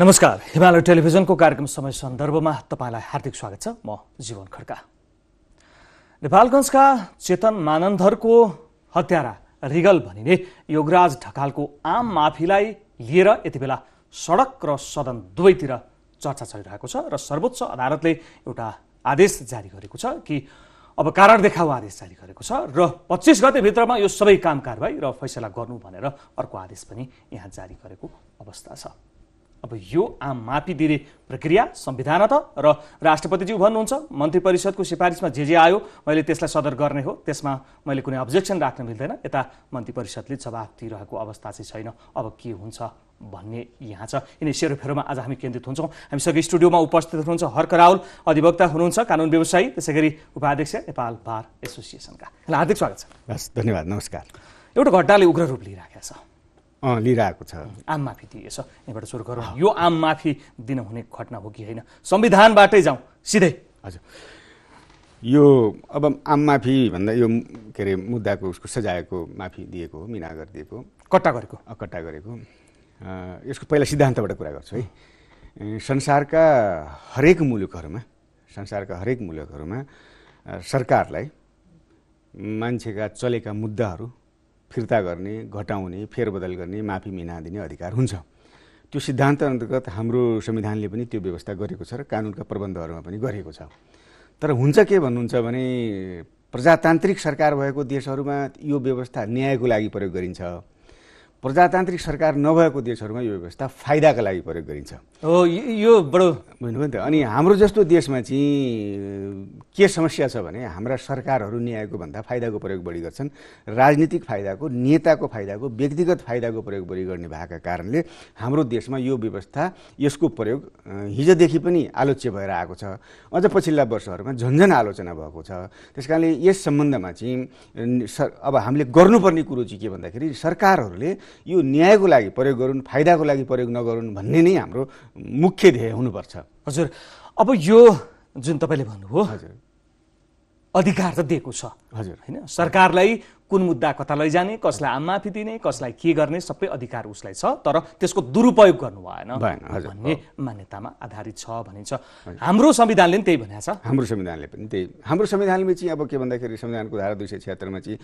नमस्कार हिमालय टेलिभिजनको कार्यक्रम समय सन्दर्भमा तपाईँलाई हार्दिक स्वागत छ म जीवन खड्का नेपालगञ्जका चेतन मानन्धरको हत्यारा रिगल भनिने योगराज ढकालको आम माफीलाई लिएर यति बेला सडक र सदन दुवैतिर चर्चा चलिरहेको छ र सर्वोच्च अदालतले एउटा आदेश जारी गरेको छ कि अब कारण देखाउ आदेश जारी गरेको छ र पच्चिस गतेभित्रमा यो सबै काम कारवाही र फैसला गर्नु भनेर अर्को आदेश पनि यहाँ जारी गरेको अवस्था छ अब यो आम मापी दिने प्रक्रिया संविधान त र राष्ट्रपतिज्यू भन्नुहुन्छ मन्त्री परिषदको सिफारिसमा जे जे आयो मैले त्यसलाई सदर गर्ने हो त्यसमा मैले कुनै अब्जेक्सन राख्न मिल्दैन यता मन्त्री परिषदले जवाफ दिइरहेको अवस्था चाहिँ छैन अब के हुन्छ भन्ने यहाँ छ यिनै सेरोफेरोमा आज हामी केन्द्रित हुन्छौँ हामी हामीसँग स्टुडियोमा उपस्थित हुनुहुन्छ हर्क रावल अधिवक्ता हुनुहुन्छ कानुन व्यवसायी त्यसै गरी उपाध्यक्ष नेपाल बार एसोसिएसनका हार्दिक स्वागत छ हस् धन्यवाद नमस्कार एउटा घटनाले उग्र रूप लिइराखेको छ लिइरहेको छ आम माफी दिएछ यहाँबाट सुरु गरौँ यो आम माफी दिन हुने घटना हो कि होइन संविधानबाटै जाउँ सिधै हजुर यो अब आम माफी भन्दा यो के अरे मुद्दाको उसको सजायको माफी दिएको हो मिना गरिदिएको कट्टा गरेको कट्टा गरेको यसको पहिला सिद्धान्तबाट कुरा गर्छु है संसारका हरेक मुलुकहरूमा संसारका हरेक मुलुकहरूमा सरकारलाई मान्छेका चलेका मुद्दाहरू फिर्ता गर्ने घटाउने फेरबदल गर्ने माफी मिना दिने अधिकार हुन्छ त्यो सिद्धान्त अन्तर्गत हाम्रो संविधानले पनि त्यो व्यवस्था गरेको छ र कानुनका प्रबन्धहरूमा पनि गरेको छ तर हुन्छ के भन्नुहुन्छ भने प्रजातान्त्रिक सरकार भएको देशहरूमा यो व्यवस्था न्यायको लागि प्रयोग गरिन्छ प्रजातान्त्रिक सरकार नभएको देशहरूमा यो व्यवस्था फाइदाको लागि प्रयोग गरिन्छ हो यो बडो भन्नुभयो नि त अनि हाम्रो जस्तो देशमा चाहिँ के समस्या छ भने हाम्रा सरकारहरू न्यायको भन्दा फाइदाको प्रयोग बढी गर्छन् राजनीतिक फाइदाको नेताको फाइदाको व्यक्तिगत फाइदाको प्रयोग बढी गर्ने भएका कारणले हाम्रो देशमा यो व्यवस्था यसको प्रयोग हिजोदेखि पनि आलोच्य भएर आएको छ अझ पछिल्ला वर्षहरूमा झन्झन आलोचना भएको छ त्यस यस सम्बन्धमा चाहिँ अब हामीले गर्नुपर्ने कुरो चाहिँ के भन्दाखेरि सरकारहरूले यो न्यायको लागि प्रयोग गरून् फाइदाको लागि प्रयोग नगरून् भन्ने नै हाम्रो मुख्य ध्येय हुनुपर्छ हजुर अब यो जुन तपाईँले भन्नुभयो हजुर अधिकार त दिएको छ हजुर होइन सरकारलाई कुन मुद्दा कता लैजाने कसलाई आम माफी दिने कसलाई के गर्ने सबै अधिकार उसलाई छ तर त्यसको दुरुपयोग गर्नु भएन भन्ने मान्यतामा आधारित छ भनिन्छ हाम्रो संविधानले पनि त्यही भनेको छ हाम्रो संविधानले पनि त्यही हाम्रो संविधानले चाहिँ अब के भन्दाखेरि संविधानको धारा दुई सय छत्तरमा चाहिँ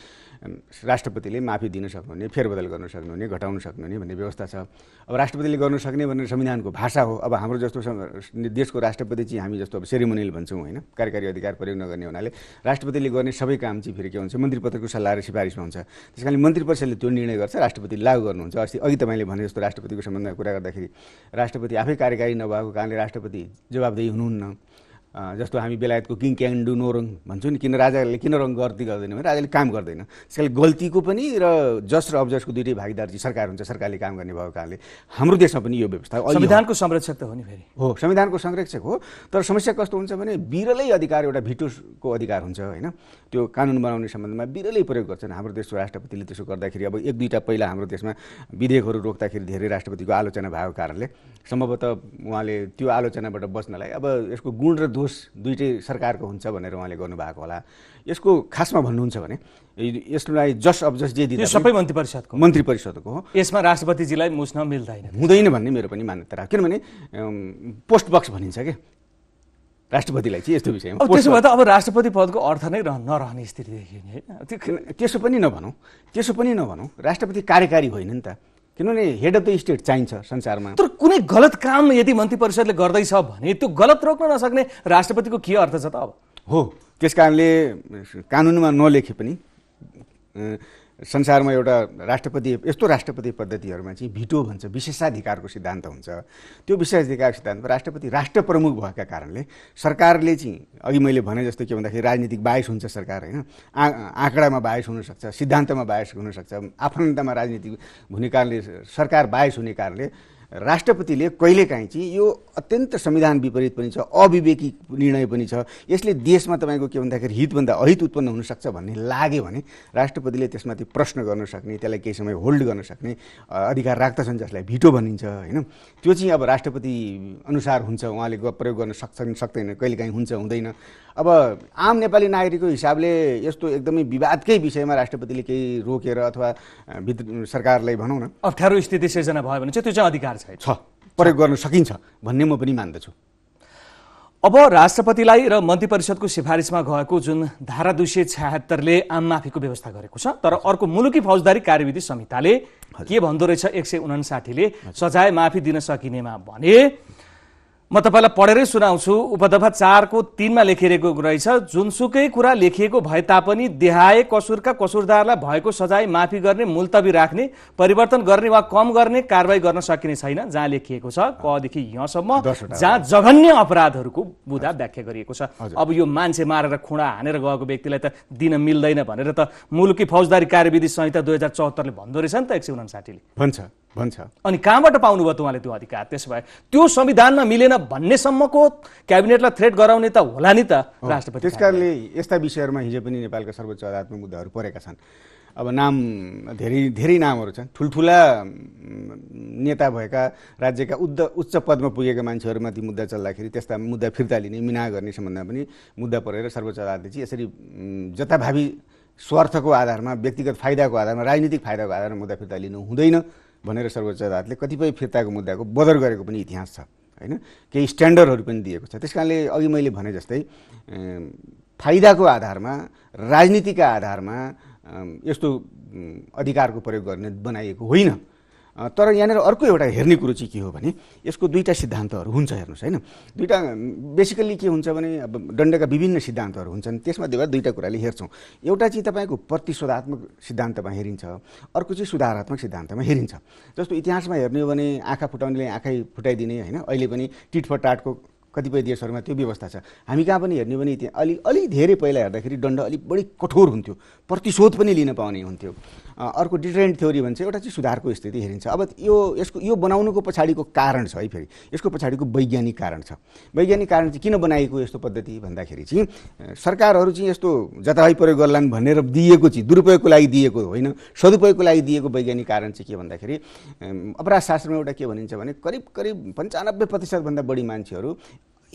राष्ट्रपतिले माफी दिन सक्नुहुने फेरबदल गर्न सक्नुहुने घटाउन सक्नुहुने भन्ने व्यवस्था छ अब राष्ट्रपतिले गर्न सक्ने भनेर संविधानको भाषा हो अब हाम्रो जस्तो देशको राष्ट्रपति चाहिँ हामी जस्तो अब सेरिमोनियल भन्छौँ होइन कार्यकारी अधिकार प्रयोग नगर्ने हुनाले राष्ट्रपतिले गर्ने सबै काम चाहिँ फेरि के हुन्छ मन्त्री पत्रको सल्लाह र सिफारिस सिफारिसमा हुन्छ त्यस कारणले मन्त्री परिषदले त्यो निर्णय गर्छ राष्ट्रपति लागू गर्नुहुन्छ अस्ति अघि तपाईँले भने जस्तो राष्ट्रपतिको सम्बन्धमा कुरा गर्दाखेरि राष्ट्रपति आफै कार्यकारी नभएको कारणले राष्ट्रपति जवाबदेही हुनुहुन्न जस्तो हामी बेलायतको किङ क्याङ डु नोरङ भन्छौँ नि किन राजाले किन रङ गल्ती गर्दैन भने राजाले काम गर्दैन त्यस कारण गल्तीको पनि र जस र अब्जसको दुइटै भागीदार चाहिँ सरकार हुन्छ सरकारले काम गर्ने भएको कारणले हाम्रो देशमा पनि यो व्यवस्था संविधानको संरक्षक त हो नि फेरि हो संविधानको संरक्षक हो तर समस्या कस्तो हुन्छ भने बिरलै अधिकार एउटा भिटोको अधिकार हुन्छ होइन त्यो कानुन बनाउने सम्बन्धमा बिरलै प्रयोग गर्छन् हाम्रो देशको राष्ट्रपतिले त्यसो गर्दाखेरि अब एक दुईवटा पहिला हाम्रो देशमा विधेयकहरू रोक्दाखेरि धेरै राष्ट्रपतिको आलोचना भएको कारणले सम्भवतः उहाँले त्यो आलोचनाबाट बच्नलाई अब यसको गुण र दोष दुइटै सरकारको हुन्छ भनेर उहाँले गर्नुभएको होला यसको खासमा भन्नुहुन्छ भने यसलाई जस अब जस जे दिन्छ सबै मन्त्री परिषदको मन्त्री परिषदको हो यसमा राष्ट्रपतिजीलाई मुस्न मिल्दैन हुँदैन भन्ने मेरो पनि मान्यता किनभने पोस्ट बक्स भनिन्छ क्या राष्ट्रपतिलाई चाहिँ यस्तो विषयमा त्यसो भए त अब राष्ट्रपति पदको अर्थ नै नरहने स्थिति देखियो नि त्यसो पनि नभनौँ त्यसो पनि नभनौँ राष्ट्रपति कार्यकारी होइन नि त किनभने हेड अफ द स्टेट चाहिन्छ संसारमा तर कुनै गलत काम यदि मन्त्री परिषदले गर्दैछ भने त्यो गलत रोक्न नसक्ने राष्ट्रपतिको के अर्थ छ त अब हो त्यस कारणले कानुनमा नलेखे पनि संसारमा एउटा राष्ट्रपति यस्तो राष्ट्रपति पद्धतिहरूमा चाहिँ भिटो भन्छ विशेषाधिकारको सिद्धान्त हुन्छ त्यो विशेषाधिकारको सिद्धान्तमा राष्ट्रपति राष्ट्र प्रमुख भएका कारणले सरकारले चाहिँ अघि मैले भने जस्तो के भन्दाखेरि राजनीतिक बाहेस हुन्छ सरकार होइन आ आँकडामा बाहेस हुनसक्छ सिद्धान्तमा बाहेस हुनसक्छ आफन्तमा राजनीतिक हुने कारणले सरकार बाहेस हुने कारणले राष्ट्रपतिले कहिलेकाहीँ चाहिँ यो अत्यन्त संविधान विपरीत पनि छ अविवेकी निर्णय पनि छ यसले देशमा तपाईँको के भन्दाखेरि हितभन्दा अहित उत्पन्न हुनसक्छ भन्ने लाग्यो भने राष्ट्रपतिले त्यसमाथि प्रश्न गर्न सक्ने त्यसलाई केही समय होल्ड गर्न सक्ने अधिकार राख्दछन् जसलाई भिटो भनिन्छ होइन त्यो चाहिँ अब राष्ट्रपति अनुसार हुन्छ उहाँले प्रयोग गर्न सक्छन् सक्दैन कहिलेकाहीँ हुन्छ हुँदैन अब आम नेपाली नागरिकको हिसाबले यस्तो एकदमै विवादकै विषयमा राष्ट्रपतिले केही रोकेर अथवा भित्र सरकारलाई भनौँ न अप्ठ्यारो स्थिति सिर्जना भयो भने चाहिँ त्यो चाहिँ अधिकार छ प्रयोग गर्न सकिन्छ भन्ने म पनि मान्दछु अब राष्ट्रपतिलाई र मन्त्री परिषदको सिफारिसमा गएको जुन धारा दुई सय छ्याहत्तरले आम माफीको व्यवस्था गरेको छ तर अर्को मुलुकी फौजदारी कार्यविधि संहिताले के भन्दो रहेछ एक सय उनासाठीले सजाय माफी दिन सकिनेमा भने म तपाईँलाई पढेरै सुनाउँछु उपदफा चारको तिनमा लेखिरहेको रहेछ जुनसुकै कुरा लेखिएको भए तापनि देहाए कसुरका कसुरदारलाई भएको सजाय माफी गर्ने मुल्तवी राख्ने परिवर्तन गर्ने वा कम गर्ने कारवाही गर्न सकिने छैन जहाँ लेखिएको छ कदेखि यहाँसम्म जहाँ जघन्य अपराधहरूको बुधा व्याख्या गरिएको छ अब यो मान्छे मारेर खुँडा हानेर गएको व्यक्तिलाई त दिन मिल्दैन भनेर त मुलुकी फौजदारी कार्यविधि संहिता दुई हजार चौहत्तरले भन्दो रहेछ नि त एक सय उनासाठीले भन्छ भन्छ अनि कहाँबाट पाउनुभयो त उहाँले त्यो अधिकार त्यसो भए त्यो संविधानमा मिलेन भन्नेसम्मको क्याबिनेटलाई थ्रेट गराउने त होला नि त राष्ट्रपति त्यस कारणले यस्ता विषयहरूमा हिजो पनि नेपालका सर्वोच्च अदालतमा मुद्दाहरू परेका छन् अब नाम धेरै धेरै नामहरू छन् ठुल्ठुला नेता भएका राज्यका उद्ध उच्च पदमा पुगेका मान्छेहरूमाथि मुद्दा चल्दाखेरि त्यस्ता मुद्दा फिर्ता लिने मिना गर्ने सम्बन्धमा पनि मुद्दा परेर सर्वोच्च अदालतले चाहिँ यसरी जथाभावी स्वार्थको आधारमा व्यक्तिगत फाइदाको आधारमा राजनीतिक फाइदाको आधारमा मुद्दा फिर्ता लिनु हुँदैन भनेर सर्वोच्च अदालतले कतिपय फिर्ताको मुद्दाको बदर गरेको पनि इतिहास छ होइन केही स्ट्यान्डर्डहरू पनि दिएको छ त्यस कारणले अघि मैले भने जस्तै फाइदाको आधारमा राजनीतिका आधारमा यस्तो अधिकारको प्रयोग गर्ने बनाइएको होइन तर यहाँनिर अर्को एउटा हेर्ने कुरो चाहिँ के हो भने यसको दुईवटा सिद्धान्तहरू हुन्छ हेर्नुहोस् होइन दुईवटा बेसिकल्ली के हुन्छ भने अब दण्डका विभिन्न सिद्धान्तहरू हुन्छन् त्यसमा दुईवटा कुराले हेर्छौँ एउटा चाहिँ तपाईँको प्रतिशोधात्मक सिद्धान्तमा हेरिन्छ अर्को चाहिँ सुधारात्मक सिद्धान्तमा हेरिन्छ जस्तो इतिहासमा हेर्ने हो भने आँखा फुटाउनेले आँखै फुटाइदिने होइन अहिले पनि टिटफटाटको कतिपय देशहरूमा त्यो व्यवस्था छ हामी कहाँ पनि हेर्ने भने त्यहाँ अलि अलि धेरै पहिला हेर्दाखेरि दण्ड अलिक बढी कठोर हुन्थ्यो प्रतिशोध पनि लिन पाउने हुन्थ्यो अर्को डिटरेन्ट थ्योरी भन्छ एउटा चाहिँ सुधारको स्थिति हेरिन्छ अब यो यसको यो बनाउनुको पछाडिको कारण छ है फेरि यसको पछाडिको वैज्ञानिक कारण छ वैज्ञानिक कारण चाहिँ किन बनाएको यस्तो पद्धति भन्दाखेरि चाहिँ सरकारहरू चाहिँ यस्तो जताभाइ प्रयोग गर्लान् भनेर दिएको चाहिँ दुरुपयोगको लागि दिएको होइन सदुपयोगको लागि दिएको वैज्ञानिक कारण चाहिँ के भन्दाखेरि अपराध शास्त्रमा एउटा के भनिन्छ भने करिब करिब पन्चानब्बे प्रतिशतभन्दा बढी मान्छेहरू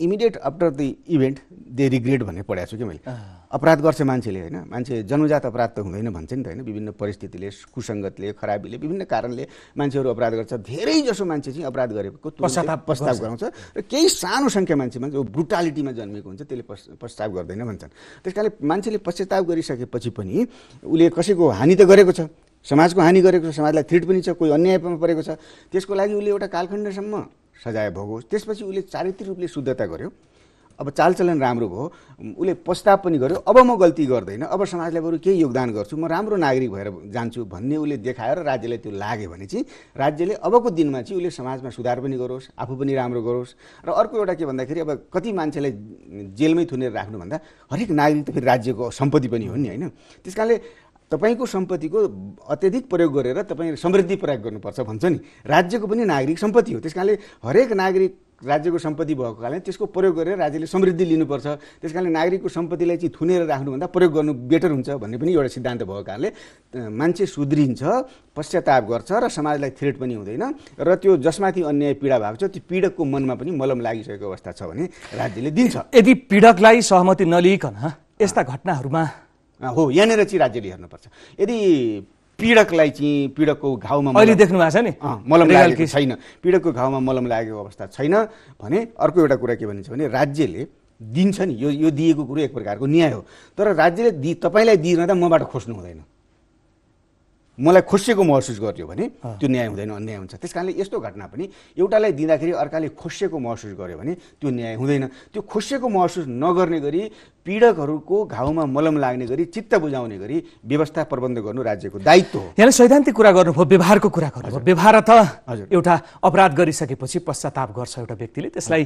immediate after the event they regret भन्ने पढाएको छु कि मैले अपराध गर्छ मान्छेले होइन मान्छे जन्मजात अपराध त हुँदैन भन्छ नि त होइन विभिन्न परिस्थितिले कुसङ्गतले खराबीले विभिन्न कारणले मान्छेहरू अपराध गर्छ धेरै जसो मान्छे चाहिँ अपराध गरेको पश्चाताप पश्चाताप गराउँछ र केही सानो सङ्ख्या मान्छे मान्छे ब्रुटालिटीमा जन्मेको हुन्छ त्यसले पश्चाताप गर्दैन भन्छन् त्यस कारणले मान्छेले पश्चाताप गरिसकेपछि पनि उसले कसैको हानि त गरेको छ समाजको हानि गरेको छ समाजलाई थ्रिट पनि छ कोही अन्यायमा परेको छ त्यसको लागि उसले एउटा कालखण्डसम्म सजाय भोगोस् त्यसपछि उसले चारित्रिक रूपले शुद्धता गर्यो अब चालचलन राम्रो भयो उसले पस्ताव पनि गर्यो अब म गल्ती गर्दैन अब समाजलाई बरु केही योगदान गर्छु म राम्रो नागरिक भएर जान्छु भन्ने उसले देखाएर राज्यलाई त्यो लाग्यो भने चाहिँ राज्यले अबको दिनमा चाहिँ उसले समाजमा सुधार पनि गरोस् आफू पनि राम्रो गरोस् र अर्को एउटा के भन्दाखेरि अब कति मान्छेलाई जेलमै थुनेर राख्नुभन्दा हरेक नागरिक त फेरि राज्यको सम्पत्ति पनि हो नि होइन त्यस कारणले तपाईँको सम्पत्तिको अत्यधिक प्रयोग गरेर तपाईँ समृद्धि प्रयोग गर्नुपर्छ भन्छ नि राज्यको पनि नागरिक सम्पत्ति हो त्यस कारणले हरेक नागरिक राज्यको सम्पत्ति भएको कारणले त्यसको प्रयोग गरेर राज्यले समृद्धि लिनुपर्छ त्यस कारणले नागरिकको सम्पत्तिलाई चाहिँ थुनेर राख्नुभन्दा प्रयोग गर्नु बेटर हुन्छ भन्ने पनि एउटा सिद्धान्त भएको कारणले मान्छे सुध्रिन्छ पश्चाताप गर्छ र समाजलाई थ्रेट पनि हुँदैन र त्यो जसमाथि अन्याय पीडा भएको छ त्यो पीडकको मनमा पनि मलम लागिसकेको अवस्था छ भने राज्यले दिन्छ यदि पीडकलाई सहमति नलिइकन यस्ता घटनाहरूमा हो यहाँनिर चाहिँ राज्यले हेर्नुपर्छ यदि पीडकलाई चाहिँ पीडकको घाउमा अहिले देख्नु भएको छ नि मलम लागेको छैन पीडकको घाउमा मलम लागेको अवस्था छैन भने अर्को एउटा कुरा के भनिन्छ भने राज्यले दिन्छ नि यो यो दिएको कुरो एक प्रकारको न्याय हो तर राज्यले दि तपाईँलाई दिइरहँदा मबाट खोज्नु हुँदैन मलाई खोसिएको महसुस गर्यो भने त्यो न्याय हुँदैन अन्याय हुन्छ त्यस कारणले यस्तो घटना पनि एउटालाई दिँदाखेरि अर्काले खोसिएको महसुस गर्यो भने त्यो न्याय हुँदैन त्यो खोसिएको महसुस नगर्ने गरी पीडकहरूको घाउमा मलम लाग्ने गरी चित्त बुझाउने गरी व्यवस्था प्रबन्ध गर्नु राज्यको दायित्व हो यहाँले सैद्धान्तिक कुरा गर्नुभयो व्यवहारको कुरा गर्नुभयो व्यवहार त हजुर एउटा अपराध गरिसकेपछि पश्चाताप गर्छ एउटा व्यक्तिले त्यसलाई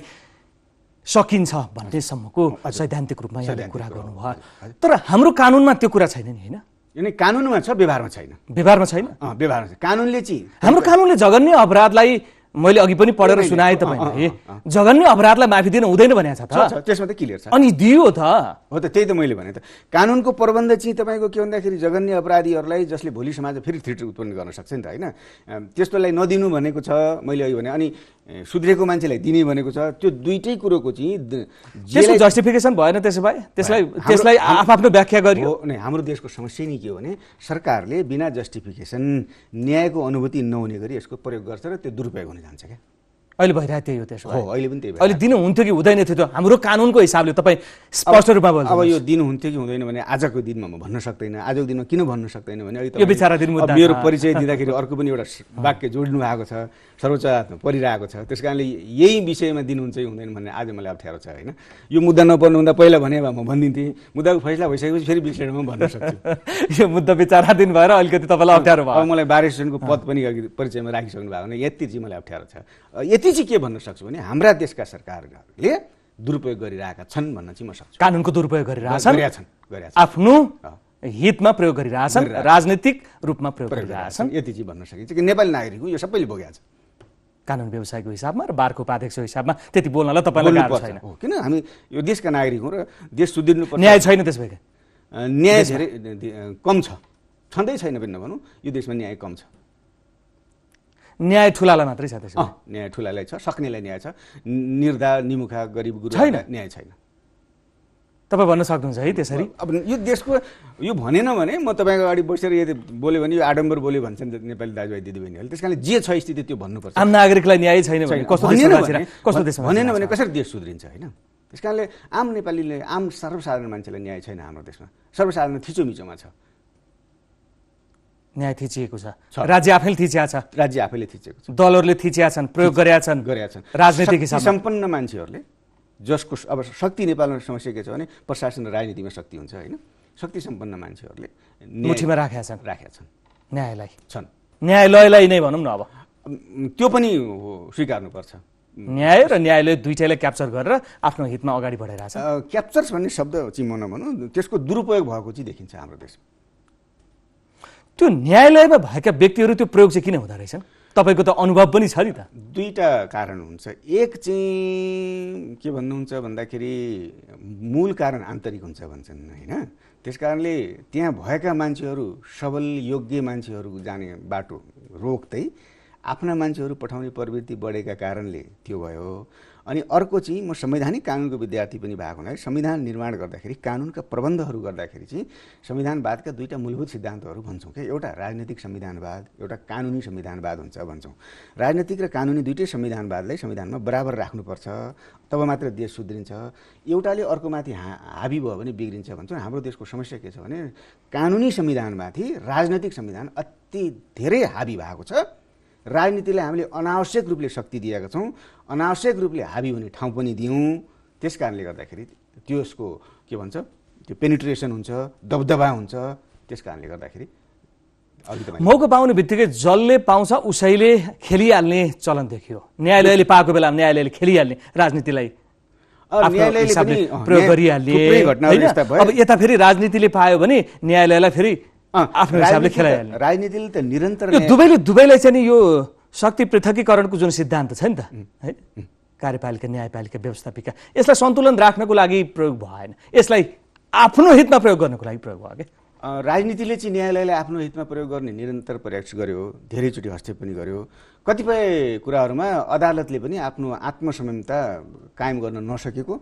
सकिन्छ भन्नेसम्मको सैद्धान्तिक रूपमा यहाँले कुरा गर्नुभयो तर हाम्रो कानुनमा त्यो कुरा छैन नि होइन यानी कानुनमा छ व्यवहारमा छैन व्यवहारमा छैन व्यवहारमा छ कानुनले चाहिँ हाम्रो कानुनले जघन्य अपराधलाई मैले अघि पनि पढेर सुनाएँ तपाईँले जघन्य अपराधलाई माफी दिनु हुँदैन भनेको छ त त्यसमा त क्लियर छ अनि दियो त हो त त्यही त मैले भने त कानुनको प्रबन्ध चाहिँ तपाईँको के भन्दाखेरि जघन्य अपराधीहरूलाई जसले भोलि समाज फेरि थ्रिट उत्पन्न गर्न सक्छ नि त होइन त्यस्तोलाई नदिनु भनेको छ मैले अघि भने अनि सुध्रेको मान्छेलाई दिने भनेको छ त्यो दुइटै कुरोको चाहिँ जस्टिफिकेसन भएन त्यसो भए त्यसलाई त्यसलाई आफ्नो व्याख्या गरियो नै हाम्रो देशको समस्या नै के हो भने सरकारले बिना जस्टिफिकेसन न्यायको अनुभूति नहुने गरी यसको प्रयोग गर्छ र त्यो दुरुपयोग हुने जान्छ क्या अहिले भइरहेको थियो हो त्यसो हो अहिले पनि त्यही अहिले दिनु हुन्थ्यो कि हुँदैन थियो त्यो हाम्रो कानुनको हिसाबले तपाईँ स्पष्ट रूपमा बोल्नु अब यो दिन हुन्थ्यो कि हुँदैन भने आजको दिनमा म भन्न सक्दैन आजको दिनमा किन भन्न सक्दैन भने अहिले यो मेरो परिचय दिँदाखेरि अर्को पनि एउटा वाक्य जोड्नु भएको छ सर्वोच्च परिरहेको छ त्यस कारणले यही विषयमा दिनुहुन्छ कि हुँदैन भन्ने आज मलाई अप्ठ्यारो छ होइन यो मुद्दा नपर्नुभन्दा पहिला भने म भनिदिन्थेँ मुद्दाको फैसला भइसकेपछि फेरि विश्लेषणमा भन्न सक्छु यो मुद्दा विचाराधीन भएर अलिकति तपाईँलाई अप्ठ्यारो भयो मलाई बारेसनको पद पनि अघि परिचयमा राखिसक्नु भएको यति चाहिँ मलाई अप्ठ्यारो छ यति चाहिँ के भन्न सक्छु भने हाम्रा देशका सरकारहरूले दुरुपयोग गरिरहेका छन् भन्न चाहिँ म सक्छु कानुनको दुरुपयोग गरिरहेछन् आफ्नो हितमा प्रयोग गरिरहेछन् राजनैतिक रूपमा प्रयोग गरिरहेछन् यति चाहिँ भन्न सकिन्छ कि नेपाली नागरिक हो यो सबैले भोगेका छ कानुन व्यवसायको हिसाबमा र बारको उपाध्यक्षको हिसाबमा त्यति बोल्नलाई तपाईँलाई गाह्रो छैन किन हामी यो देशका नागरिक हौँ र देश सुधिर्नु न्याय छैन त्यस भएर न्याय धेरै कम छ छँदै छैन पनि नभनौँ यो देशमा न्याय कम छ न्याय ठुलालाई मात्रै छ त्यसमा न्याय ठुलालाई छ सक्नेलाई न्याय छ निर्धा निमुखा गरिब गुरु छैन न्याय छैन तपाईँ भन्न सक्नुहुन्छ है त्यसरी अब यो देशको यो भनेन भने म तपाईँको अगाडि बसेर यदि बोल्यो भने यो आडम्बर बोल्यो भन्छन् नेपाली दाजुभाइ दिदीबहिनीहरूले त्यस कारणले जे छ स्थिति त्यो भन्नुपर्छ आम नागरिकलाई न्याय छैन भने कस्तो देश भनेन भने कसरी देश सुध्रिन्छ होइन त्यस कारणले आम नेपालीले आम सर्वसाधारण मान्छेलाई न्याय छैन हाम्रो देशमा सर्वसाधारण थिचोमिचोमा छ न्याय थिचिएको छ राज्य आफैले थिचिया छ राज्य आफैले थिचिएको छ दलहरूले थिचिया छन् प्रयोग गरेका छन् गरेका छन् राजनीतिक सम्पन्न मान्छेहरूले जसको अब शक्ति नेपालमा समस्या के छ भने प्रशासन र राजनीतिमा शक्ति हुन्छ होइन शक्ति सम्पन्न मान्छेहरूले मुठीमा राखेका छन् राखेका छन् न्यायलाई छन् न्यायलयलाई नै भनौँ न अब त्यो पनि स्वीकार्नुपर्छ न्याय र न्यायालय दुइटैलाई क्याप्चर गरेर आफ्नो हितमा अगाडि बढाइरहेछ क्याप्चर्स भन्ने शब्द चाहिँ म नभनौँ त्यसको दुरुपयोग भएको चाहिँ देखिन्छ हाम्रो देशमा त्यो न्यायालयमा भएका व्यक्तिहरू त्यो प्रयोग चाहिँ किन हुँदो रहेछ तपाईँको त अनुभव पनि छ नि त दुईवटा कारण हुन्छ एक चाहिँ के भन्नुहुन्छ भन्दाखेरि मूल कारण आन्तरिक हुन्छ भन्छन् होइन त्यस कारणले त्यहाँ भएका मान्छेहरू सबल योग्य मान्छेहरू जाने बाटो रोक्दै आफ्ना मान्छेहरू पठाउने प्रवृत्ति बढेका कारणले त्यो भयो अनि अर्को चाहिँ म संवैधानिक कानुनको विद्यार्थी पनि भएको हुनाले संविधान निर्माण गर्दाखेरि कानुनका प्रबन्धहरू गर्दाखेरि चाहिँ संविधानवादका दुईवटा मूलभूत सिद्धान्तहरू भन्छौँ क्या एउटा राजनैतिक संविधानवाद एउटा कानुनी संविधानवाद हुन्छ भन्छौँ राजनैतिक र कानुनी दुइटै संविधानवादलाई संविधानमा बराबर राख्नुपर्छ तब मात्र देश सुध्रिन्छ एउटाले अर्कोमाथि हा हाबी भयो भने बिग्रिन्छ भन्छौँ हाम्रो देशको समस्या के छ भने कानुनी संविधानमाथि राजनैतिक संविधान अति धेरै हाबी भएको छ राजनीतिलाई हामीले अनावश्यक रूपले शक्ति दिएका छौँ अनावश्यक रूपले हाबी हुने ठाउँ पनि दियौँ त्यस कारणले गर्दाखेरि त्यसको के भन्छ त्यो पेनिट्रेसन हुन्छ दबदबा हुन्छ त्यस कारणले गर्दाखेरि मौका पाउने बित्तिकै जसले पाउँछ उसैले खेलिहाल्ने चलन देखियो न्यायालयले पाएको बेलामा न्यायालयले खेलिहाल्ने राजनीतिलाई प्रयोग गरिहाल्ने अब यता फेरि राजनीतिले पायो भने न्यायालयलाई फेरि आफ्नो हिसाबले खेलाइहाल्ने राजनीतिले त निरन्तर दुवैले दुवैलाई चाहिँ नि यो शक्ति पृथकीकरणको जुन सिद्धान्त छ नि त है कार्यपालिका न्यायपालिका व्यवस्थापिका यसलाई सन्तुलन राख्नको लागि प्रयोग भएन यसलाई आफ्नो हितमा प्रयोग गर्नको लागि प्रयोग भयो क्या राजनीतिले चाहिँ न्यायालयलाई आफ्नो हितमा प्रयोग गर्ने निरन्तर प्रयास गर्यो धेरैचोटि हस्तक्षेप पनि गर्यो कतिपय कुराहरूमा अदालतले पनि आफ्नो आत्मसंयमता कायम गर्न नसकेको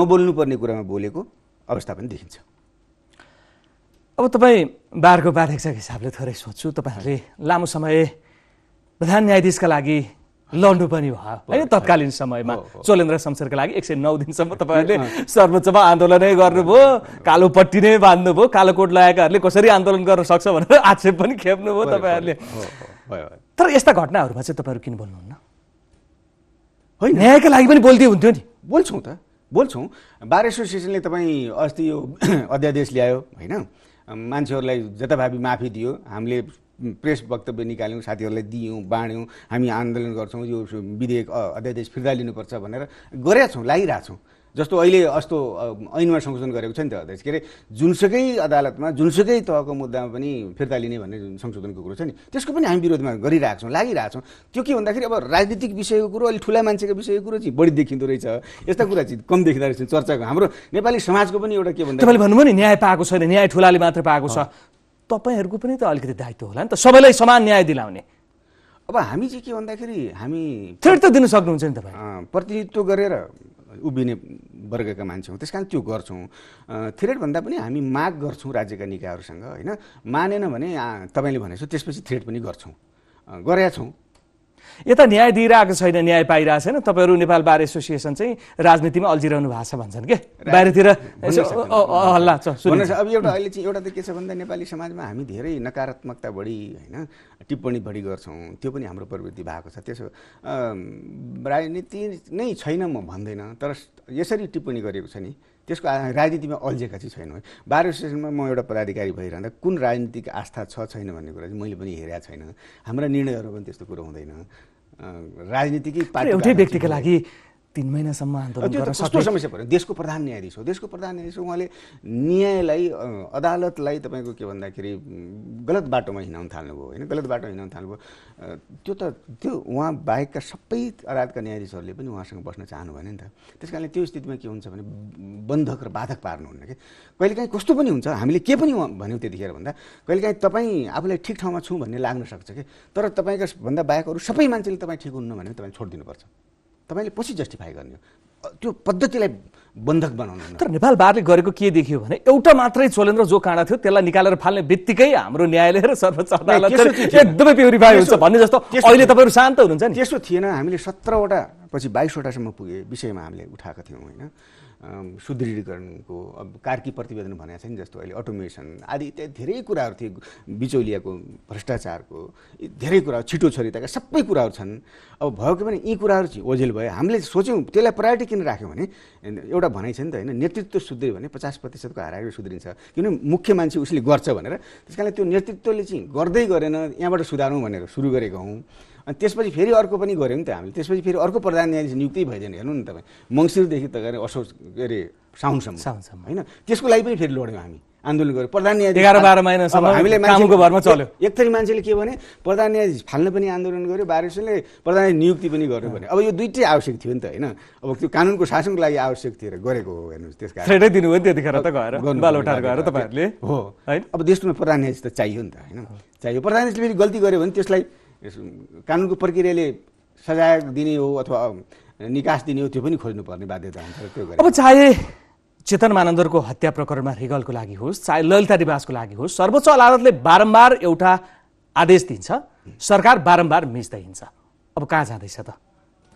नबोल्नुपर्ने कुरामा बोलेको अवस्था पनि देखिन्छ अब तपाईँ बारको बाध्यक्षको हिसाबले थोरै सोध्छु तपाईँहरूले लामो समय प्रधान न्यायाधीशका लागि लड्नु पनि भयो होइन तत्कालीन समयमा चोलेन्द्र शमशेरका लागि एक सय नौ दिनसम्म तपाईँहरूले सर्वोच्चमा आन्दोलनै गर्नुभयो कालो पट्टी नै बाँध्नुभयो कालो कोट लगाएकाहरूले कसरी आन्दोलन गर्न सक्छ भनेर आक्षेप पनि खेप्नुभयो तपाईँहरूले तर यस्ता घटनाहरूमा चाहिँ तपाईँहरू किन बोल्नुहुन्न होइन न्यायको लागि पनि बोल्दै हुन्थ्यो नि बोल्छौँ त बोल्छौँ बार एसोसिएसनले तपाईँ अस्ति यो अध्यादेश ल्यायो होइन मान्छेहरूलाई जथाभावी माफी दियो हामीले प्रेस वक्तव्य निकाल्यौँ साथीहरूलाई दियौँ बाँड्यौँ हामी आन्दोलन गर्छौँ यो विधेयक अध्यादेश फिर्ता लिनुपर्छ भनेर गरेका छौँ लागिरहेछौँ जस्तो अहिले अस्तो ऐनमा संशोधन गरेको छ नि त अध्यक्ष के अरे जुनसुकै अदालतमा जुनसुकै तहको मुद्दामा पनि फिर्ता लिने भन्ने जुन संशोधनको कुरो छ नि त्यसको पनि हामी विरोधमा गरिरहेको छौँ लागिरहेको छौँ त्यो के भन्दाखेरि अब राजनीतिक विषयको कुरो अलिक ठुला मान्छेको विषयको कुरो चाहिँ बढी देखिँदो रहेछ यस्ता कुरा चाहिँ कम देखिँदो रहेछ चर्चाको हाम्रो नेपाली समाजको पनि एउटा के भन्दा तपाईँले भन्नुभयो नि न्याय पाएको छैन न्याय ठुलाले मात्र पाएको छ तपाईँहरूको पनि त अलिकति दायित्व होला नि त सबैलाई समान न्याय दिलाउने अब हामी चाहिँ के भन्दाखेरि हामी थ्रेड त दिन सक्नुहुन्छ नि तपाईँ प्रतिनिधित्व गरेर उभिने वर्गका मान्छे हौँ त्यस कारण त्यो गर्छौँ थ्रेडभन्दा पनि हामी माग गर्छौँ राज्यका निकायहरूसँग होइन मानेन भने तपाईँले भनेको त्यसपछि थ्रेड पनि गर्छौँ गरेका छौँ यता न्याय दिइरहेको छैन न्याय पाइरहेको छैन तपाईँहरू नेपाल बार एसोसिएसन चाहिँ राजनीतिमा अल्झिरहनु भएको छ भन्छन् के बाहिरतिर हल्ला अब एउटा अहिले चाहिँ एउटा त के छ भन्दा नेपाली समाजमा हामी धेरै नकारात्मकता बढी होइन टिप्पणी बढी गर्छौँ त्यो पनि हाम्रो प्रवृत्ति भएको छ त्यसो राजनीति नै छैन म भन्दैन तर यसरी टिप्पणी गरेको छ नि त्यसको राजनीतिमा अल्झेका चाहिँ है बार एसोसिएसनमा म एउटा पदाधिकारी भइरहँदा कुन राजनीतिक आस्था छ छैन भन्ने कुरा चाहिँ मैले पनि हेरेको छैन हाम्रा निर्णयहरू पनि त्यस्तो कुरो हुँदैन राजनीतिकै पार्टी एउटै व्यक्तिको लागि तिन महिनासम्म आन्दोलन समस्या पऱ्यो देशको प्रधान न्यायाधीश हो देशको प्रधान न्यायाधीश हो उहाँले न्यायलाई अदालतलाई तपाईँको के भन्दाखेरि गलत बाटोमा हिँडाउन थाल्नुभयो होइन गलत बाटोमा हिँडाउन थाल्नुभयो त्यो त त्यो उहाँ बाहेकका सबै अदालतका न्यायाधीशहरूले पनि उहाँसँग बस्न चाहनु भएन नि त त्यस कारणले त्यो स्थितिमा के हुन्छ भने बन्धक र बाधक पार्नुहुन्न कि कहिलेकाहीँ कस्तो पनि हुन्छ हामीले के पनि भन्यौँ त्यतिखेर भन्दा कहिलेकाहीँ तपाईँ आफूलाई ठिक ठाउँमा छु भन्ने लाग्न सक्छ कि तर तपाईँका भन्दा बाहेक अरू सबै मान्छेले तपाईँ ठिक हुन्न भने तपाईँ छोडिदिनुपर्छ तपाईँले पछि जस्टिफाई गर्ने त्यो पद्धतिलाई बन्धक बनाउनु तर नेपाल बारले गरेको के देखियो भने एउटा मात्रै चोलेन्द्र जो काँडा थियो त्यसलाई निकालेर फाल्ने बित्तिकै हाम्रो न्यायालय र सर्वोच्च अदालत एकदमै प्युरिफाई हुन्छ भन्ने जस्तो अहिले तपाईँहरू शान्त हुनुहुन्छ नि त्यस्तो थिएन हामीले सत्रवटा पछि बाइसवटासम्म पुगे विषयमा हामीले उठाएका थियौँ होइन सुदृढीकरणको अब कार्की प्रतिवेदन भनेको छ नि जस्तो अहिले अटोमेसन आदि इत्यादि धेरै कुराहरू थिए बिचौलियाको भ्रष्टाचारको धेरै कुराहरू छिटो छरिताका सबै कुराहरू छन् अब भयो कि भने यी कुराहरू चाहिँ ओझेल भयो हामीले सोच्यौँ त्यसलाई प्रायोरिटी किन राख्यौँ भने एउटा भनाइ छ नि त होइन नेतृत्व सुध्रियो भने पचास प्रतिशतको हाराहारी सुध्रिन्छ किनभने मुख्य मान्छे उसले गर्छ भनेर त्यस त्यो नेतृत्वले चाहिँ गर्दै गरेन यहाँबाट सुधारौँ भनेर सुरु गरेको हौँ अनि त्यसपछि फेरि अर्को पनि गऱ्यौँ नि त हामीले त्यसपछि फेरि अर्को प्रधान न्यायाधीश नियुक्ति भइदिएन हेर्नु नि तपाईँ मङ्सिरदेखि त गएर असो के अरे साउनसम्म साउनसम्म होइन त्यसको लागि पनि फेरि लड्यौँ हामी आन्दोलन गर्यो प्रधान न्यायाधीश बाह्र एक थरी मान्छेले के भने प्रधान न्यायाधीश फाल्न पनि आन्दोलन गर्यो बारेसले प्रधान नियुक्ति पनि गर्यो भने अब यो दुइटै आवश्यक थियो नि त होइन अब त्यो कानुनको शासनको लागि आवश्यक थियो गरेको हो हेर्नुहोस् त्यस कारण दिनुभयो त्यतिखेर त गएर गएर तपाईँहरूले हो होइन अब देशमा प्रधान न्यायाधीश त चाहियो नि त होइन चाहियो प्रधान न्यायाधीशले फेरि गल्ती गर्यो भने त्यसलाई कानुनको प्रक्रियाले सजाय दिने हो अथवा निकास दिने हो त्यो पनि खोज्नुपर्ने बाध्यता हुन्छ त्यो अब चाहे चेतन मानन्दरको हत्या प्रकरणमा रिगलको लागि होस् चाहे ललिता निवासको लागि होस् सर्वोच्च अदालतले बारम्बार एउटा आदेश दिन्छ सरकार बारम्बार मिच्दै हिँड्छ अब कहाँ जाँदैछ त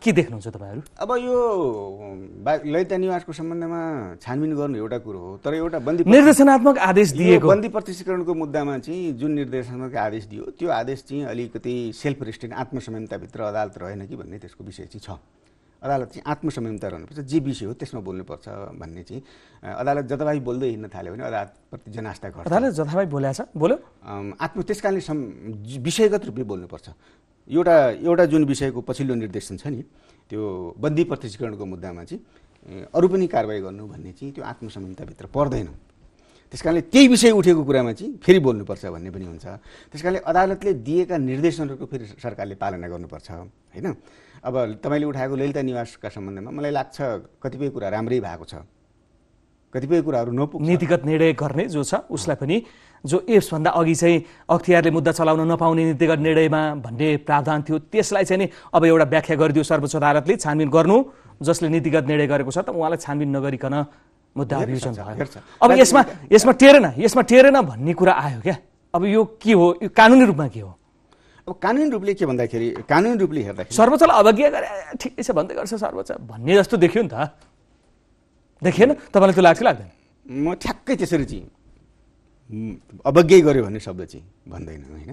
के देख्नुहुन्छ तपाईँहरू अब यो लैता निवासको सम्बन्धमा छानबिन गर्नु एउटा कुरो हो तर एउटा बन्दी निर्देशनात्मक आदेश दिएको बन्दी प्रतिष्ठीकरणको मुद्दामा चाहिँ जुन निर्देशनात्मक आदेश दियो त्यो आदेश चाहिँ अलिकति सेल्फ रेस्टेन्ट आत्मसंयमताभित्र अदालत रहेन कि भन्ने त्यसको विषय चाहिँ छ अदालत चाहिँ आत्मसंयमता रहनुपर्छ जे विषय हो त्यसमा बोल्नुपर्छ भन्ने चाहिँ अदालत जथाभावि बोल्दै हिँड्न थाल्यो भने अदालतप्रति जनास्था गर्छ अदालत जथाभावि बोल्या छ बोल्यो आत्म त्यसकारणले विषयगत रूपले बोल्नुपर्छ एउटा एउटा जुन विषयको पछिल्लो निर्देशन छ नि त्यो बन्दी प्रत्यक्षीकरणको मुद्दामा चाहिँ अरू पनि कारवाही गर्नु भन्ने चाहिँ त्यो आत्मसंहिताभित्र पर्दैन त्यस कारणले त्यही विषय उठेको कुरामा चाहिँ फेरि बोल्नुपर्छ भन्ने पनि हुन्छ त्यस कारणले अदालतले दिएका निर्देशनहरूको फेरि सरकारले पालना गर्नुपर्छ होइन अब तपाईँले उठाएको ललिता निवासका सम्बन्धमा मलाई लाग्छ कतिपय कुरा राम्रै भएको छ कतिपय कुराहरू नपुग्ने नीतिगत निर्णय गर्ने जो छ उसलाई पनि जो एप्सभन्दा अघि चाहिँ अख्तियारले मुद्दा चलाउन नपाउने नीतिगत निर्णयमा भन्ने प्रावधान थियो त्यसलाई चाहिँ नि अब एउटा व्याख्या गरिदियो सर्वोच्च अदालतले छानबिन गर्नु जसले नीतिगत निर्णय गरेको छ त उहाँलाई छानबिन नगरिकन मुद्दा अभियोजन भयो अब यसमा यसमा टेरेन यसमा टेरेन भन्ने कुरा आयो क्या अब यो के हो यो कानुनी रूपमा के हो अब कानुनी रूपले के भन्दाखेरि कानुनी रूपले हेर्दाखेरि सर्वोच्चलाई अवज्ञा गरे ठिकै छ भन्दै गर्छ सर्वोच्च भन्ने जस्तो देखियो नि त देखिएन तपाईँलाई त्यो लाग्छ लाग्दैन म ठ्याक्कै त्यसरी चाहिँ अवज्ञै गर्यो भन्ने शब्द चाहिँ भन्दैन होइन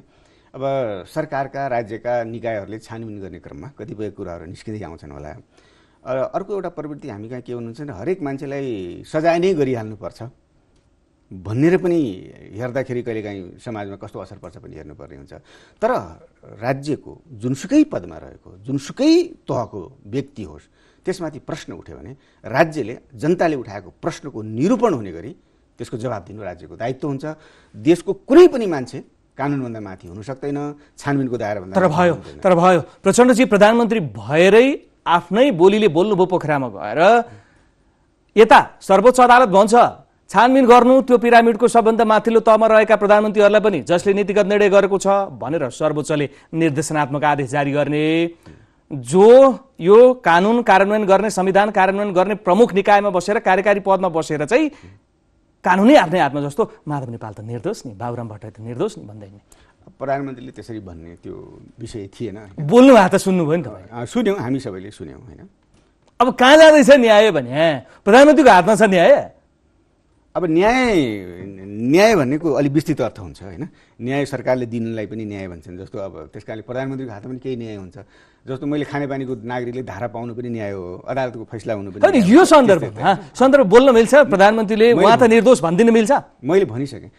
अब सरकारका राज्यका निकायहरूले छानबिन गर्ने क्रममा कतिपय कुराहरू निस्किँदै आउँछन् होला र अर्को एउटा प्रवृत्ति हामी कहाँ के हुनुहुन्छ भने हरेक मान्छेलाई सजाय नै गरिहाल्नुपर्छ भनेर पनि हेर्दाखेरि कहिलेकाहीँ समाजमा कस्तो असर पर्छ पनि हेर्नुपर्ने हुन्छ तर राज्यको जुनसुकै पदमा रहेको जुनसुकै तहको व्यक्ति होस् त्यसमाथि प्रश्न उठ्यो भने राज्यले जनताले उठाएको प्रश्नको निरूपण हुने गरी त्यसको जवाब दिनु राज्यको दायित्व हुन्छ देशको कुनै पनि मान्छे कानुनभन्दा माथि हुन सक्दैन छानबिनको दायराभन्दा तर भयो तर भयो प्रचण्डजी प्रधानमन्त्री भएरै आफ्नै बोलीले बोल्नुभयो पोखरामा गएर यता सर्वोच्च अदालत भन्छ छानबिन गर्नु त्यो पिरामिडको सबभन्दा माथिल्लो तहमा रहेका प्रधानमन्त्रीहरूलाई पनि जसले नीतिगत निर्णय गरेको छ भनेर सर्वोच्चले निर्देशनात्मक आदेश जारी गर्ने जो यो कानुन कार्यान्वयन गर्ने संविधान कार्यान्वयन गर्ने प्रमुख निकायमा बसेर कार्यकारी पदमा बसेर चाहिँ कानुनै आफ्नै हातमा जस्तो माधव नेपाल त निर्दोष नि बाबुराम भट्टराई त निर्दोष नि भन्दै नि प्रधानमन्त्रीले त्यसरी भन्ने त्यो विषय थिएन बोल्नु भएको त सुन्नुभयो नि तपाईँ सुन्यौँ हामी सबैले सुन्यौँ होइन अब कहाँ जाँदैछ न्याय भने प्रधानमन्त्रीको हातमा छ न्याय अब न्याय न्याय भन्नेको अलिक विस्तृत अर्थ हुन्छ होइन न्याय सरकारले दिनलाई पनि न्याय भन्छन् जस्तो अब त्यस कारणले प्रधानमन्त्रीको हातमा पनि केही न्याय हुन्छ जस्तो मैले खानेपानीको नागरिकले धारा पाउनु पनि न्याय हो अदालतको फैसला हुनु पनि यो सन्दर्भ सन्दर्भ बोल्न मिल्छ प्रधानमन्त्रीले उहाँ त निर्दोष भनिदिनु मिल्छ मैले भनिसकेँ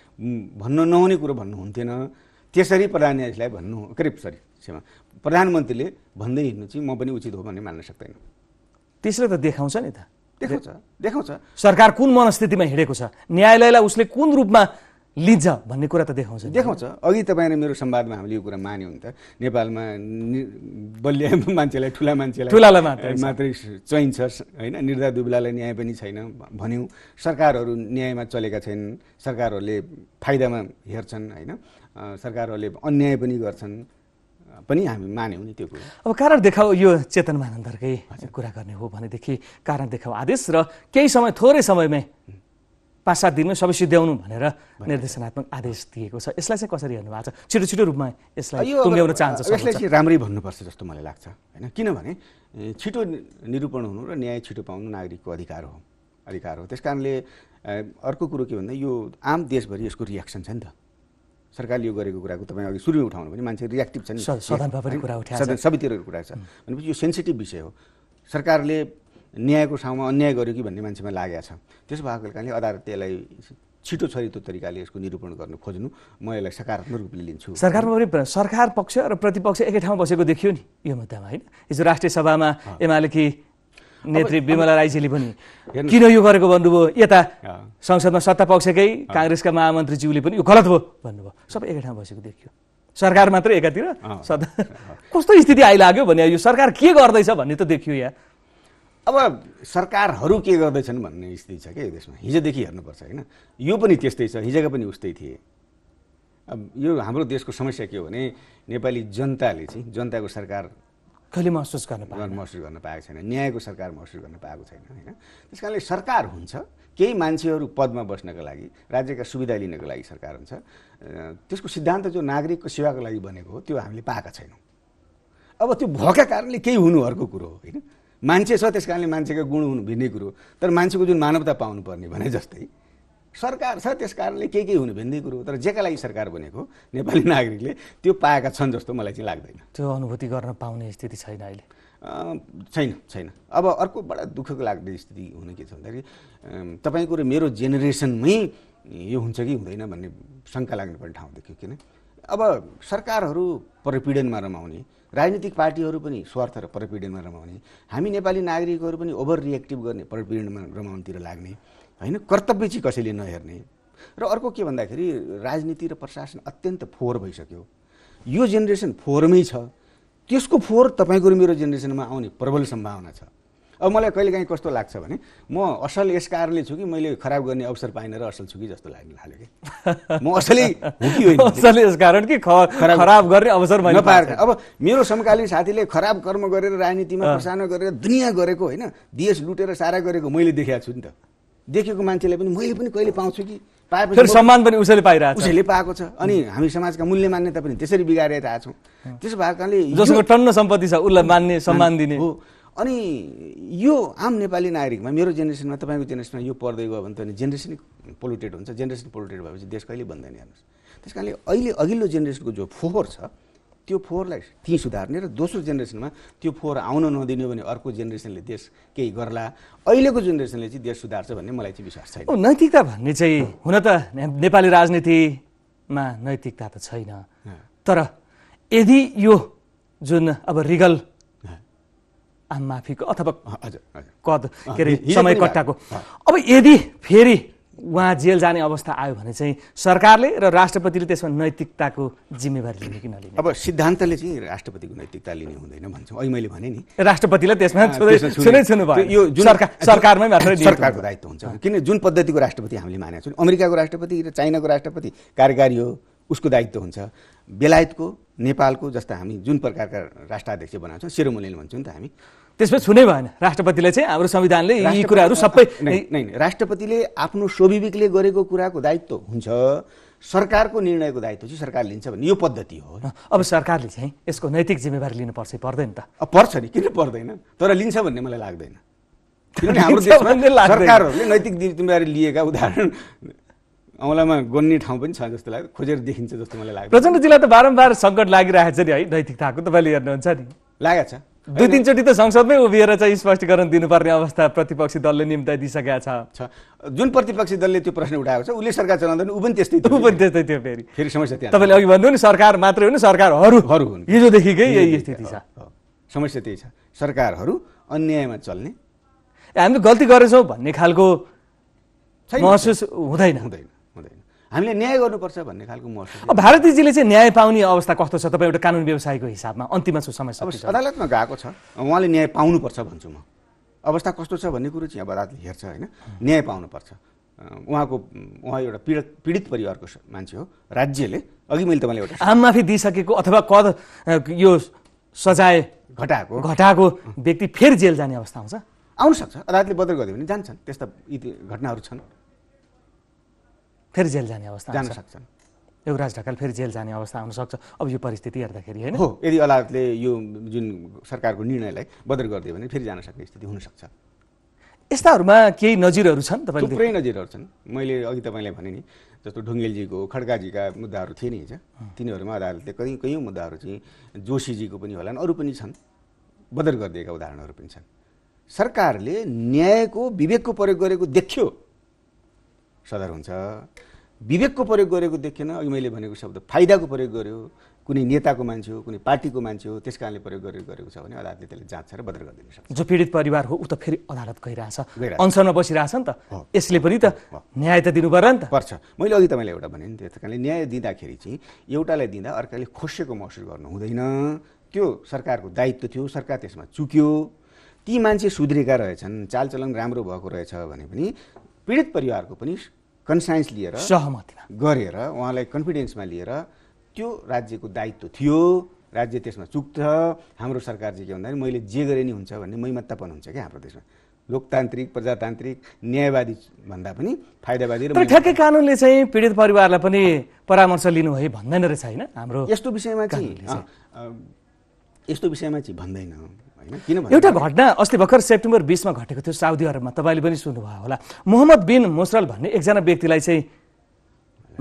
भन्नु नहुने कुरो भन्नु हुन्थेन त्यसरी प्रधान न्यायाधीशलाई भन्नु के सरी क्षमा प्रधानमन्त्रीले भन्दै हिँड्नु चाहिँ म पनि उचित हो भन्ने मान्न सक्दैन त्यसले त देखाउँछ नि त देखाउँछ देखाउँछ सरकार कुन मनस्थितिमा हिँडेको छ न्यायालयलाई उसले कुन रूपमा लिन्छ भन्ने कुरा त देखाउँछ देखाउँछ अघि तपाईँले मेरो संवादमा हामीले यो कुरा मान्यौँ भने त नेपालमा बलिया मान्छेलाई ठुला मान्छेलाई ठुलालाई मात्रै चाहिन्छ होइन निर्धा दुब्लालाई न्याय पनि छैन भन्यौँ सरकारहरू न्यायमा चलेका छैनन् सरकारहरूले फाइदामा हेर्छन् होइन सरकारहरूले अन्याय पनि गर्छन् पनि हामी मान्यौँ नि त्यो कुरा अब कारण देखाउ यो चेतन मानन्दरकै कुरा गर्ने हो भनेदेखि कारण देखाउ आदेश र केही समय थोरै समयमै पाँच सात दिनमै सबै सिद्ध्याउनु भनेर निर्देशनात्मक आदेश दिएको छ यसलाई चाहिँ कसरी हेर्नु भएको छ छिटो छिटो रूपमा यसलाई तुङ्ग्याउन चाहन्छ यसलाई चाहिँ राम्रै भन्नुपर्छ जस्तो मलाई लाग्छ होइन किनभने छिटो निरूपण हुनु र न्याय छिटो पाउनु नागरिकको अधिकार हो अधिकार हो त्यस कारणले अर्को कुरो के भन्दा यो आम देशभरि यसको रियाक्सन छ नि त सरकारले यो गरेको कुराको तपाईँ अघि सुरुमै उठाउनु भने मान्छे रियाक्टिभ छन् सबैतिरको कुरा छ भनेपछि यो सेन्सिटिभ विषय हो सरकारले न्यायको ठाउँमा अन्याय गर्यो कि भन्ने मान्छेमा लागेको छ त्यसो भएको कारणले अदालतले यसलाई छिटो छरितो तरिकाले यसको निरूपण गर्नु खोज्नु म यसलाई सकारात्मक रूपले लिन्छु सरकारमा पनि सरकार पक्ष र प्रतिपक्ष एकै ठाउँ बसेको देखियो नि यो मुद्दामा होइन हिजो राष्ट्रिय सभामा एमाले कि नेत्री विमला राईजीले पनि किन यो गरेको भन्नुभयो यता संसदमा सत्ता पक्षकै काङ्ग्रेसका महामन्त्रीज्यूले पनि यो गलत भयो भन्नुभयो सबै एकै ठाउँ बसेको देखियो सरकार मात्रै एकातिर सदा कस्तो स्थिति आइलाग्यो भने यो सरकार के गर्दैछ भन्ने त देखियो यहाँ अब सरकारहरू के गर्दैछन् भन्ने स्थिति छ क्या देशमा हिजोदेखि हेर्नुपर्छ होइन यो पनि त्यस्तै छ हिजोको पनि उस्तै थिए अब यो हाम्रो देशको समस्या के हो भने नेपाली जनताले चाहिँ जनताको सरकार कहिले महसुस गर्न पाएको महसुस गर्न पाएको छैन न्यायको सरकार महसुस गर्न पाएको छैन होइन त्यस कारणले सरकार हुन्छ केही मान्छेहरू पदमा बस्नको लागि राज्यका सुविधा लिनको लागि सरकार हुन्छ त्यसको सिद्धान्त जो नागरिकको सेवाको लागि बनेको हो त्यो हामीले पाएका छैनौँ अब त्यो भएका कारणले केही हुनु अर्को कुरो हो होइन मान्छे छ त्यस कारणले मान्छेका गुण हुनु भिन्नै कुरो तर मान्छेको जुन मानवता पाउनुपर्ने भने जस्तै सरकार छ त्यस कारणले के के हुने भन्ने कुरो तर जेका लागि सरकार बनेको नेपाली नागरिकले त्यो पाएका छन् जस्तो मलाई चाहिँ लाग्दैन त्यो अनुभूति गर्न पाउने स्थिति छैन अहिले छैन छैन अब अर्को बडा दुःखको लाग्ने स्थिति हुने के छ भन्दाखेरि तपाईँको र मेरो जेनेरेसनमै यो हुन्छ कि हुँदैन भन्ने शङ्का लाग्ने पनि ठाउँ देख्यो किन अब सरकारहरू परपीडनमा रमाउने राजनीतिक पार्टीहरू पनि स्वार्थ र परपीडनमा रमाउने हामी नेपाली नागरिकहरू पनि ओभर रिएक्टिभ गर्ने परपीडनमा रमाउनेतिर लाग्ने होइन कर्तव्य चाहिँ कसैले नहेर्ने र अर्को के भन्दाखेरि राजनीति र प्रशासन अत्यन्त फोहोर भइसक्यो यो जेनेरेसन फोहोरमै छ त्यसको फोहोर तपाईँको र मेरो जेनेरेसनमा आउने प्रबल सम्भावना छ अब मलाई कहिलेकाहीँ कस्तो लाग्छ भने म असल यस कारणले छु कि मैले खराब गर्ने अवसर पाइनँ र असल छु कि जस्तो लाग्न थाल्यो कि म असलै कारण कि खराब गर्ने अवसर नपाएर अब मेरो समकालीन साथीले खराब कर्म गरेर राजनीतिमा प्रसारण गरेर दुनियाँ गरेको होइन देश लुटेर सारा गरेको मैले देखाएको छु नि त देखेको मान्छेले पनि मैले पनि कहिले पाउँछु कि पाएपछि सम्मान पनि उसैले पाइरहेको उसैले पाएको छ अनि हामी समाजका मूल्य मान्यता पनि त्यसरी छौँ त्यसो भएको कारणले जसको टन्न सम्पत्ति छ उसलाई मान्ने सम्मान दिने हो अनि यो आम नेपाली नागरिकमा मेरो जेनेरेसनमा तपाईँको जेनेरेसनमा यो पर्दै गयो भने त जेनेरेसनै पोलिटेड हुन्छ जेनेरेसन पोलिटेड भएपछि देश कहिले बन्दैन हेर्नुहोस् त्यस कारणले अहिले अघिल्लो जेनेरेसनको जो फोहोर छ त्यो फोहोरलाई त्यहीँ सुधार्ने र दोस्रो जेनेरेसनमा त्यो फोहोर आउन नदिने भने अर्को जेनेरेसनले देश केही गर्ला अहिलेको जेनेरेसनले चाहिँ देश सुधार्छ भन्ने मलाई चाहिँ विश्वास छैन नैतिकता भन्ने चाहिँ हुन त नेपाली राजनीतिमा नैतिकता त छैन तर यदि यो जुन अब रिगल आम माफीको अथवा हजुर कद के अरे समय कट्टाको अब यदि फेरि उहाँ जेल जाने अवस्था आयो भने चाहिँ सरकारले र राष्ट्रपतिले त्यसमा नैतिकताको जिम्मेवारी लिने कि नलिने अब सिद्धान्तले चाहिँ राष्ट्रपतिको नैतिकता लिने हुँदैन भन्छौँ अहिले मैले भने नि राष्ट्रपतिलाई त्यसमा छुनै छुनु भयो यो सरकारमै मात्र सरकारको दायित्व हुन्छ किन जुन पद्धतिको राष्ट्रपति हामीले मानेका छौँ अमेरिकाको राष्ट्रपति र चाइनाको राष्ट्रपति कार्यकारी हो उसको दायित्व हुन्छ बेलायतको नेपालको जस्ता हामी जुन प्रकारका राष्ट्राध्यक्ष बनाउँछौँ शिरोमुनिले भन्छौँ नि त हामी त्यसपछि छुनै भएन राष्ट्रपतिले चाहिँ हाम्रो संविधानले यी कुराहरू सबै नै राष्ट्रपतिले आफ्नो स्वविवेकले गरेको कुराको दायित्व हुन्छ सरकारको निर्णयको दायित्व चाहिँ सरकार लिन्छ भन्ने यो पद्धति हो अब सरकारले चाहिँ यसको नैतिक जिम्मेवारी लिनुपर्छ पर्दैन त पर्छ नि किन पर्दैन तर लिन्छ भन्ने मलाई लाग्दैन किनभने हाम्रो सरकारहरूले नैतिक जिम्मेवारी लिएका उदाहरण औँलामा गन्ने ठाउँ पनि छ जस्तो लाग्छ खोजेर देखिन्छ जस्तो मलाई लाग्छ प्रचण्ड जिल्ला त बारम्बार सङ्कट लागिरहेको छ नि है नैतिकताको तपाईँले हेर्नुहुन्छ नि लागेको छ दुई तिनचोटि त संसदमै उभिएर चाहिँ स्पष्टीकरण दिनुपर्ने अवस्था प्रतिपक्षी दलले निम्ता दिइसकेका छ जुन प्रतिपक्षी दलले त्यो प्रश्न उठाएको छ उसले सरकार चलाउँदैन ऊ पनि त्यस्तै ऊ पनि त्यस्तै थियो फेरि फेरि समस्या त्यहाँ तपाईँले अघि भन्नु नि सरकार मात्रै होइन सरकारहरू हुन् हिजोदेखिकै यही स्थिति छ समस्या त्यही छ सरकारहरू अन्यायमा चल्ने हामीले गल्ती गरेछौँ भन्ने खालको महसुस हुँदैन हुँदैन हामीले न्याय गर्नुपर्छ भन्ने खालको म भारतीजीले चाहिँ न्याय पाउने अवस्था कस्तो छ तपाईँ एउटा कानुन व्यवसायको हिसाबमा अन्तिममा छ समस्या अदालतमा गएको छ उहाँले न्याय पाउनुपर्छ भन्छु म अवस्था कस्तो छ भन्ने कुरो चाहिँ अब अदालतले हेर्छ होइन न्याय पाउनुपर्छ उहाँको उहाँ एउटा पीडित पीडित परिवारको मान्छे हो राज्यले अघि मैले तपाईँले एउटा आम माफी दिइसकेको अथवा कद यो सजाय घटाएको घटाएको व्यक्ति फेरि जेल जाने अवस्था आउँछ सक्छ अदालतले बदल गरिदियो भने जान्छन् त्यस्ता घटनाहरू छन् फेरि जेल जाने अवस्था जान सक्छन् युवराज ढकाल फेरि जेल जाने अवस्था आउनसक्छ अब यो परिस्थिति हेर्दाखेरि होइन हो यदि अदालतले यो जुन सरकारको निर्णयलाई बदल गरिदियो भने फेरि जान सक्ने स्थिति हुनसक्छ यस्ताहरूमा केही नजिरहरू छन् तपाईँले थुप्रै नजिरहरू छन् मैले अघि तपाईँलाई भने नि जस्तो ढुङ्गेलजीको खड्काजीका मुद्दाहरू थिए नि हिजो तिनीहरूमा अदालतले कहीँ कयौँ मुद्दाहरू चाहिँ जोशीजीको पनि होला अरू पनि छन् बदल गरिदिएका उदाहरणहरू पनि छन् सरकारले न्यायको विवेकको प्रयोग गरेको देखियो सदर हुन्छ विवेकको प्रयोग गरेको देखेन अघि मैले भनेको शब्द फाइदाको प्रयोग गर्यो कुनै नेताको मान्छे हो कुनै पार्टीको मान्छे हो त्यस कारणले प्रयोग गरेर गरेको छ भने अदालतले त्यसलाई जाँच्छ र बदल गरिदिनु सक्छ जो पीडित परिवार हो ऊ त फेरि अदालत गइरहेछ अनसनमा बसिरहेछ नि त यसले पनि त न्याय त दिनु पर्यो नि त पर्छ मैले अघि तपाईँलाई एउटा भने नि त्यस कारणले न्याय दिँदाखेरि चाहिँ एउटालाई दिँदा अर्काले खोसेको महसुस गर्नु हुँदैन त्यो सरकारको दायित्व थियो सरकार त्यसमा चुक्यो ती मान्छे सुध्रेका रहेछन् चालचलन राम्रो भएको रहेछ भने पनि पीडित परिवारको पनि कन्साइन्स लिएर सहमतिमा गरेर उहाँलाई कन्फिडेन्समा लिएर त्यो राज्यको दायित्व थियो राज्य त्यसमा चुक्छ हाम्रो सरकार चाहिँ के भन्दाखेरि मैले जे गरे नि हुन्छ भन्ने मैमत्तापन हुन्छ क्या हाम्रो देशमा लोकतान्त्रिक प्रजातान्त्रिक न्यायवादी भन्दा पनि फाइदावादी र ठ्याक्कै कानुनले चाहिँ पीडित परिवारलाई पनि परामर्श लिनु है भन्दैन रहेछ होइन हाम्रो यस्तो विषयमा चाहिँ यस्तो विषयमा चाहिँ भन्दैन एउटा घटना अस्ति भर्खर सेप्टेम्बर बिसमा घटेको थियो साउदी अरबमा तपाईँले पनि सुन्नुभयो होला मोहम्मद बिन मोसरल भन्ने एकजना व्यक्तिलाई चाहिँ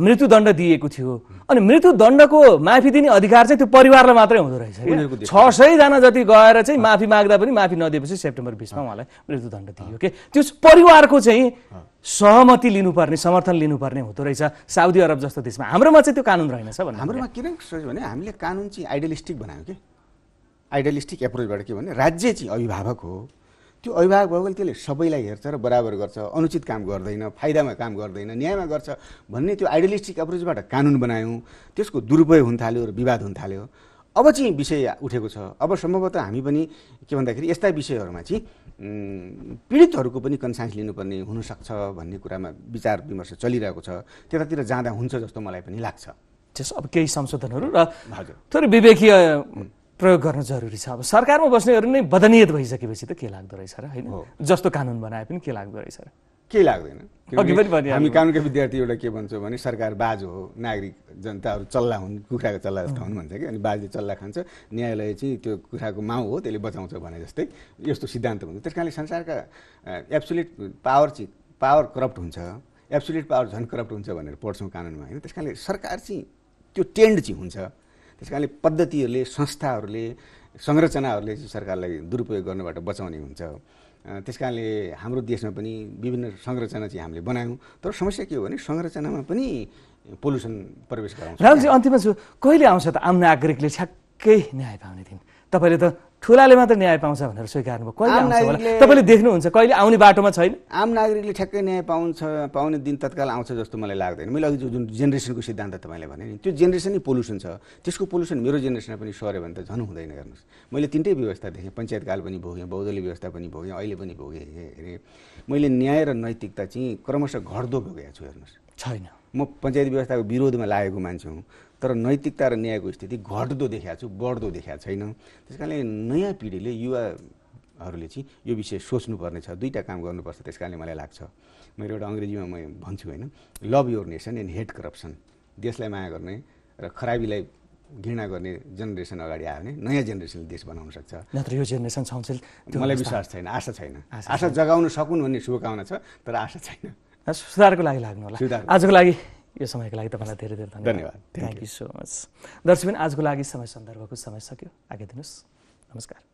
मृत्युदण्ड दिएको थियो अनि मृत्युदण्डको माफी दिने अधिकार चाहिँ त्यो परिवारलाई मात्रै हुँदो रहेछ छ सयजना जति गएर चाहिँ माफी माग्दा पनि माफी नदिएपछि सेप्टेम्बर बिसमा उहाँलाई मृत्युदण्ड दियो के त्यो परिवारको चाहिँ सहमति लिनुपर्ने समर्थन लिनुपर्ने हुँदो रहेछ साउदी अरब जस्तो देशमा हाम्रोमा चाहिँ त्यो कानुन रहेनछ भने हाम्रोमा किन सोच्यो भने हामीले कानुन चाहिँ आइडियलिस्टिक बनायौँ कि आइडियलिस्टिक एप्रोचबाट के भने राज्य चाहिँ अभिभावक हो त्यो अभिभावक भएकोले त्यसले सबैलाई हेर्छ र बराबर गर्छ अनुचित काम गर्दैन फाइदामा काम गर्दैन न्यायमा गर्छ भन्ने त्यो आइडियलिस्टिक एप्रोचबाट कानुन बनायौँ त्यसको दुरुपयोग हुन थाल्यो र विवाद हुन थाल्यो अब चाहिँ विषय उठेको छ अब सम्भवतः हामी पनि के भन्दाखेरि यस्ता विषयहरूमा चाहिँ पीडितहरूको पनि कन्सान्स लिनुपर्ने हुनसक्छ भन्ने कुरामा विचार विमर्श चलिरहेको छ त्यतातिर जाँदा हुन्छ जस्तो मलाई पनि लाग्छ त्यस अब केही संशोधनहरू र हजुर थोरै विवेकीय प्रयोग गर्न जरुरी छ अब सरकारमा बस्नेहरू नै बदनियत भइसकेपछि त के लाग्दो रहेछ र होइन जस्तो कानुन बनाए पनि के लाग्दो रहेछ र केही लाग्दैन हामी कानुनका विद्यार्थी एउटा के भन्छौँ भने सरकार बाजो हो नागरिक जनताहरू चल्ला हुन् कुखुराको चल्ला जस्तो हुन् भन्छ कि अनि बाजले चल्ला खान्छ न्यायालय चाहिँ त्यो कुखुराको माउ हो त्यसले बचाउँछ भने जस्तै यस्तो सिद्धान्त हुन्छ त्यस कारणले संसारका एब्सोल्युट पावर चाहिँ पावर करप्ट हुन्छ एब्सोल्युट पावर झन् करप्ट हुन्छ भनेर पढ्छौँ कानुनमा होइन त्यस कारणले सरकार चाहिँ त्यो टेन्ड चाहिँ हुन्छ त्यस कारणले पद्धतिहरूले संस्थाहरूले संरचनाहरूले सरकारलाई दुरुपयोग गर्नबाट बचाउने हुन्छ त्यस कारणले हाम्रो देशमा पनि विभिन्न संरचना चाहिँ हामीले बनायौँ तर समस्या के हो भने संरचनामा पनि पोल्युसन प्रवेश गराउँछ राहुलजी अन्तिममा छु कहिले आउँछ त आम नागरिकले छ्याक्कै न्याय पाउने दिन तपाईँले त ठुलाले मात्र न्याय पाउँछ भनेर स्वीकार्नुभयो कहिले तपाईँले देख्नुहुन्छ कहिले आउने बाटोमा छैन आम नागरिकले ठ्याक्कै न्याय पाउँछ पाउने दिन तत्काल आउँछ जस्तो मलाई लाग्दैन मैले अघि जुन जेनेरेसनको सिद्धान्त तपाईँले भने नि त्यो जेनेरेसन नै पोल्युसन छ त्यसको पोल्युसन मेरो जेनेरेसन पनि सर्यो भने त झन् हुँदैन हेर्नुहोस् मैले तिनटै व्यवस्था देखेँ पञ्चायतकाल पनि भोगेँ बौद्धली व्यवस्था पनि भोगेँ अहिले पनि भोगेँ हेरेँ मैले न्याय र नैतिकता चाहिँ क्रमशः घट्दो भोगेको छु हेर्नुहोस् छैन म पञ्चायत व्यवस्थाको विरोधमा लागेको मान्छे हुँ तर नैतिकता र न्यायको स्थिति घट्दो देखाएको छु बढ्दो देखाएको छैन त्यस कारणले नयाँ पिँढीले युवाहरूले चाहिँ यो विषय छ दुईवटा काम गर्नुपर्छ त्यस कारणले मलाई लाग्छ मेरो एउटा अङ्ग्रेजीमा म भन्छु होइन love your nation and hate corruption देशलाई माया गर्ने र खराबीलाई घृणा गर्ने जेनेरेसन अगाडि आयो भने नयाँ जेनेरेसनले देश बनाउन सक्छ नत्र यो जेनेरेसन मलाई विश्वास छैन आशा छैन आशा जगाउन सकुन् भन्ने शुभकामना छ तर आशा छैन सुधारको लागि लाग्नु होला आजको लागि यो समयको लागि तपाईँलाई धेरै धेरै धन्यवाद थ्याङ्क यू सो मच दर्शकबिन आजको लागि समय सन्दर्भको समय सक्यो आगे दिनुहोस् नमस्कार